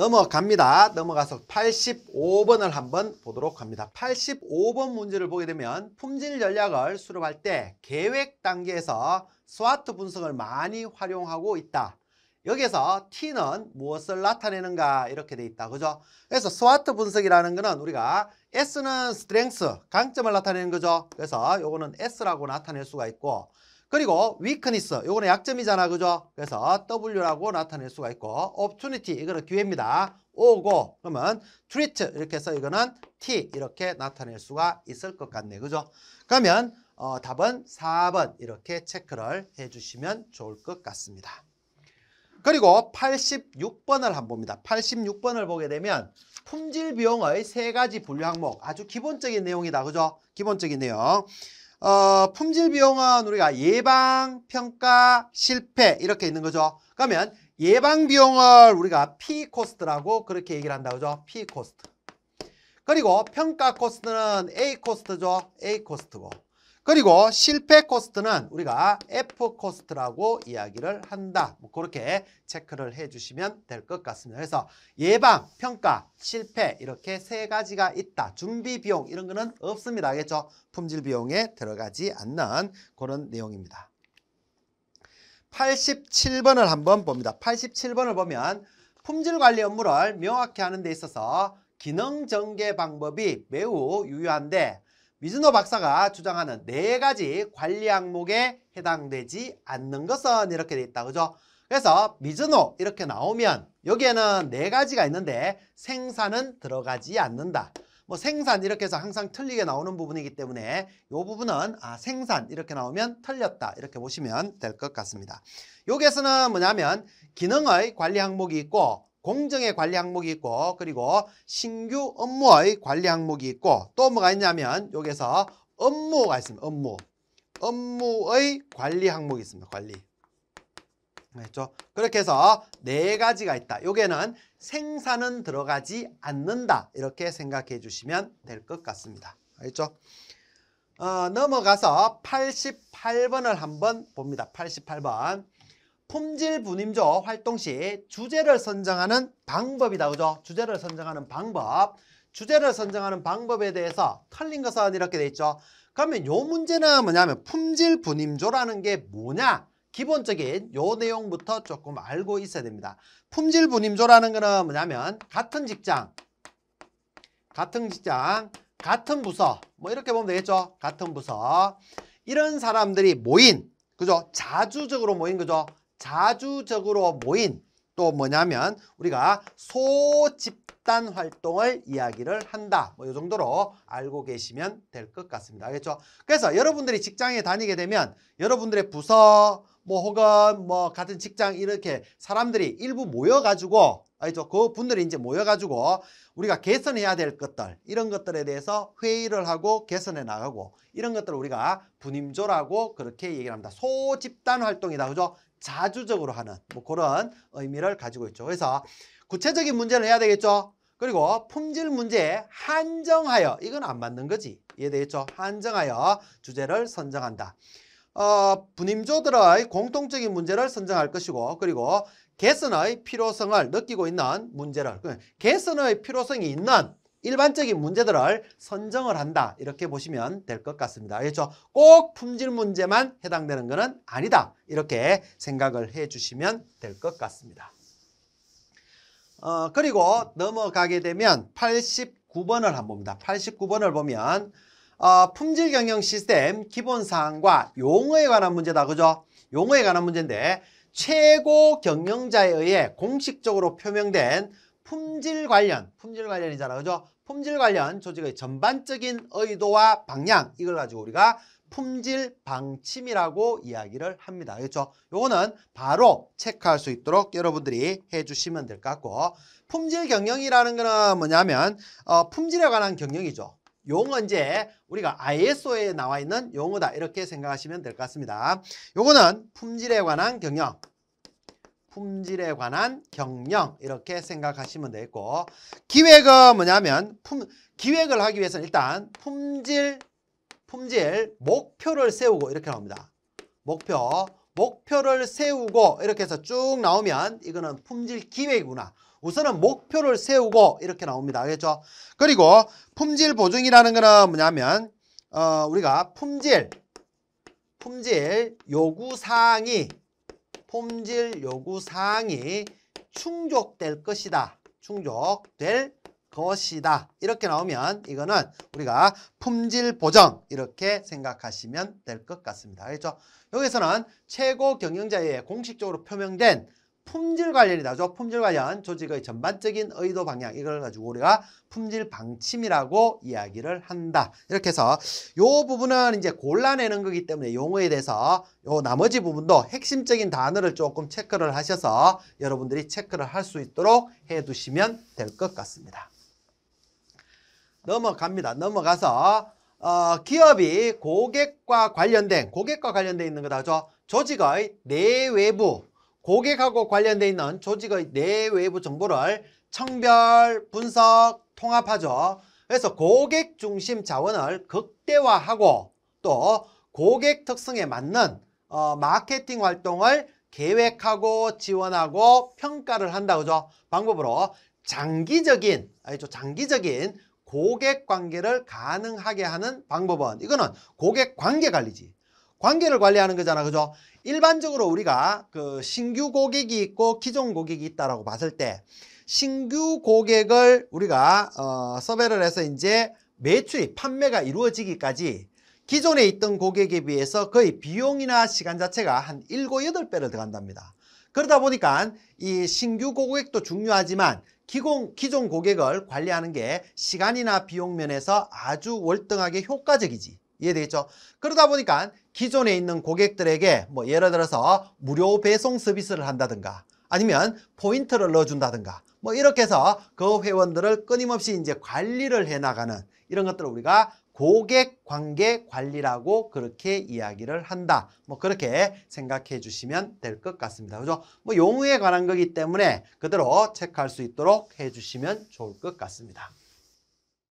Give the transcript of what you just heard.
넘어갑니다. 넘어가서 85번을 한번 보도록 합니다. 85번 문제를 보게 되면 품질 전략을 수립할 때 계획 단계에서 스와트 분석을 많이 활용하고 있다. 여기에서 T는 무엇을 나타내는가 이렇게 돼 있다. 그죠? 그래서 스와트 분석이라는 거는 우리가 S는 스트렝스, 강점을 나타내는 거죠. 그래서 요거는 S라고 나타낼 수가 있고 그리고 위크니스 요거는 약점이잖아 그죠? 그래서 W라고 나타낼 수가 있고 opportunity 이거는 기회입니다. 오고 그러면 treat 이렇게 해서 이거는 T 이렇게 나타낼 수가 있을 것 같네 그죠? 그러면 어, 답은 4번 이렇게 체크를 해주시면 좋을 것 같습니다. 그리고 86번을 한번 봅니다. 86번을 보게 되면 품질 비용의 세 가지 분류 항목 아주 기본적인 내용이다. 그죠? 기본적인 내용. 어, 품질 비용은 우리가 예방, 평가, 실패 이렇게 있는 거죠. 그러면 예방 비용을 우리가 P 코스트라고 그렇게 얘기를 한다 고 그죠? P 코스트. 그리고 평가 코스트는 A 코스트죠. A 코스트고. 그리고 실패 코스트는 우리가 F 코스트라고 이야기를 한다. 뭐 그렇게 체크를 해주시면 될 것 같습니다. 그래서 예방, 평가, 실패 이렇게 세 가지가 있다. 준비 비용 이런 거는 없습니다. 알겠죠? 품질 비용에 들어가지 않는 그런 내용입니다. 87번을 한번 봅니다. 87번을 보면 품질 관리 업무를 명확히 하는 데 있어서 기능 전개 방법이 매우 유효한데 미즈노 박사가 주장하는 네 가지 관리 항목에 해당되지 않는 것은 이렇게 돼 있다. 그죠? 그래서 미즈노 이렇게 나오면 여기에는 네 가지가 있는데 생산은 들어가지 않는다. 뭐 생산 이렇게 해서 항상 틀리게 나오는 부분이기 때문에 이 부분은 아 생산 이렇게 나오면 틀렸다 이렇게 보시면 될 것 같습니다. 여기에서는 뭐냐면 기능의 관리 항목이 있고 공정의 관리 항목이 있고 그리고 신규 업무의 관리 항목이 있고 또 뭐가 있냐면 여기서 업무가 있습니다. 업무. 업무의 관리 항목이 있습니다. 관리. 그렇죠? 그렇게 해서 네 가지가 있다. 요게는 생산은 들어가지 않는다. 이렇게 생각해 주시면 될 것 같습니다. 알겠죠? 어, 넘어가서 88번을 한번 봅니다. 88번. 품질 분임조 활동 시 주제를 선정하는 방법이다. 그죠? 주제를 선정하는 방법. 주제를 선정하는 방법에 대해서 틀린 것은 이렇게 돼 있죠. 그러면 요 문제는 뭐냐면 품질 분임조라는 게 뭐냐? 기본적인 요 내용부터 조금 알고 있어야 됩니다. 품질 분임조라는 거는 뭐냐면 같은 직장, 같은 직장, 같은 부서 뭐 이렇게 보면 되겠죠. 같은 부서 이런 사람들이 모인 그죠? 자주적으로 모인 거죠 자주적으로 모인 또 뭐냐면 우리가 소집단 활동을 이야기를 한다. 뭐 이 정도로 알고 계시면 될 것 같습니다. 알겠죠? 그래서 여러분들이 직장에 다니게 되면 여러분들의 부서, 뭐 혹은 뭐 같은 직장 이렇게 사람들이 일부 모여가지고 아 알죠? 그 분들이 이제 모여가지고 우리가 개선해야 될 것들 이런 것들에 대해서 회의를 하고 개선해 나가고 이런 것들을 우리가 분임조라고 그렇게 얘기를 합니다. 소집단 활동이다. 그죠? 자주적으로 하는 뭐 그런 의미를 가지고 있죠. 그래서 구체적인 문제를 해야 되겠죠. 그리고 품질 문제에 한정하여 이건 안 맞는 거지. 이해되겠죠? 한정하여 주제를 선정한다. 어, 분임조들의 공통적인 문제를 선정할 것이고 그리고 개선의 필요성을 느끼고 있는 문제를 그 개선의 필요성이 있는 일반적인 문제들을 선정을 한다 이렇게 보시면 될 것 같습니다 그렇죠꼭 품질 문제만 해당되는 것은 아니다 이렇게 생각을 해주시면 될 것 같습니다 어, 그리고 넘어가게 되면 89번을 한번 봅니다 89번을 보면 어, 품질 경영 시스템 기본 사항과 용어에 관한 문제다. 그죠? 용어에 관한 문제인데 최고 경영자에 의해 공식적으로 표명된 품질 관련, 품질 관련이잖아. 그죠? 품질 관련 조직의 전반적인 의도와 방향 이걸 가지고 우리가 품질 방침이라고 이야기를 합니다. 그렇죠? 요거는 바로 체크할 수 있도록 여러분들이 해주시면 될 것 같고 품질 경영이라는 거는 뭐냐면 어, 품질에 관한 경영이죠. 용은 이제 우리가 ISO에 나와 있는 용어다 이렇게 생각하시면 될 것 같습니다. 요거는 품질에 관한 경영 품질에 관한 경영 이렇게 생각하시면 되겠고 기획은 뭐냐면 품, 기획을 하기 위해서는 일단 품질 품질 목표를 세우고 이렇게 나옵니다. 목표 목표를 세우고 이렇게 해서 쭉 나오면 이거는 품질 기획이구나. 우선은 목표를 세우고 이렇게 나옵니다. 알겠죠? 그리고 품질 보증이라는 거는 뭐냐면 어, 우리가 품질 품질 요구 사항이 품질 요구 사항이 충족될 것이다. 충족될 것이다. 이렇게 나오면 이거는 우리가 품질 보정 이렇게 생각하시면 될 것 같습니다. 알겠죠? 여기서는 최고 경영자의 공식적으로 표명된 품질 관련이 나죠. 품질 관련 조직의 전반적인 의도 방향 이걸 가지고 우리가 품질 방침이라고 이야기를 한다. 이렇게 해서 요 부분은 이제 골라내는 거기 때문에 용어에 대해서 요 나머지 부분도 핵심적인 단어를 조금 체크를 하셔서 여러분들이 체크를 할 수 있도록 해 두시면 될 것 같습니다. 넘어갑니다. 넘어가서 어, 기업이 고객과 관련된 고객과 관련돼 있는 거다죠. 조직의 내외부 고객하고 관련돼 있는 조직의 내외부 정보를 청별, 분석, 통합하죠. 그래서 고객 중심 자원을 극대화하고 또 고객 특성에 맞는 어, 마케팅 활동을 계획하고 지원하고 평가를 한다 그죠? 방법으로 장기적인 아니죠 장기적인 고객 관계를 가능하게 하는 방법은 이거는 고객 관계 관리지. 관계를 관리하는 거잖아. 그죠? 일반적으로 우리가 그 신규 고객이 있고 기존 고객이 있다라고 봤을 때 신규 고객을 우리가 어, 섭외를 해서 이제 매출이 판매가 이루어지기까지 기존에 있던 고객에 비해서 거의 비용이나 시간 자체가 한 7, 8배를 들어간답니다. 그러다 보니까 이 신규 고객도 중요하지만 기공, 기존 고객을 관리하는 게 시간이나 비용 면에서 아주 월등하게 효과적이지. 이해되겠죠? 그러다 보니까 기존에 있는 고객들에게 뭐 예를 들어서 무료 배송 서비스를 한다든가 아니면 포인트를 넣어준다든가 뭐 이렇게 해서 그 회원들을 끊임없이 이제 관리를 해나가는 이런 것들을 우리가 고객 관계 관리라고 그렇게 이야기를 한다. 뭐 그렇게 생각해 주시면 될 것 같습니다. 그죠? 뭐 용어에 관한 거기 때문에 그대로 체크할 수 있도록 해 주시면 좋을 것 같습니다.